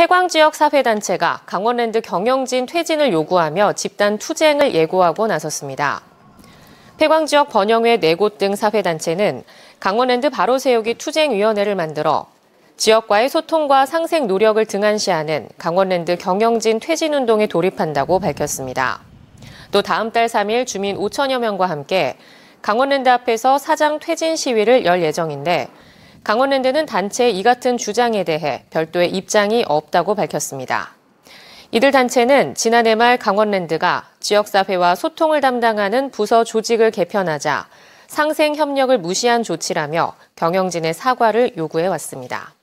폐광 지역 사회단체가 강원랜드 경영진 퇴진을 요구하며 집단 투쟁을 예고하고 나섰습니다. 폐광 지역 번영회 4곳 등 사회단체는 강원랜드 바로 세우기 투쟁위원회를 만들어 지역과의 소통과 상생 노력을 등한시하는 강원랜드 경영진 퇴진운동에 돌입한다고 밝혔습니다. 또 다음 달 3일 주민 5천여 명과 함께 강원랜드 앞에서 사장 퇴진 시위를 열 예정인데 강원랜드는 단체 이 같은 주장에 대해 별도의 입장이 없다고 밝혔습니다. 이들 단체는 지난해 말 강원랜드가 지역사회와 소통을 담당하는 부서 조직을 개편하자 상생 협력을 무시한 조치라며 경영진의 사과를 요구해 왔습니다.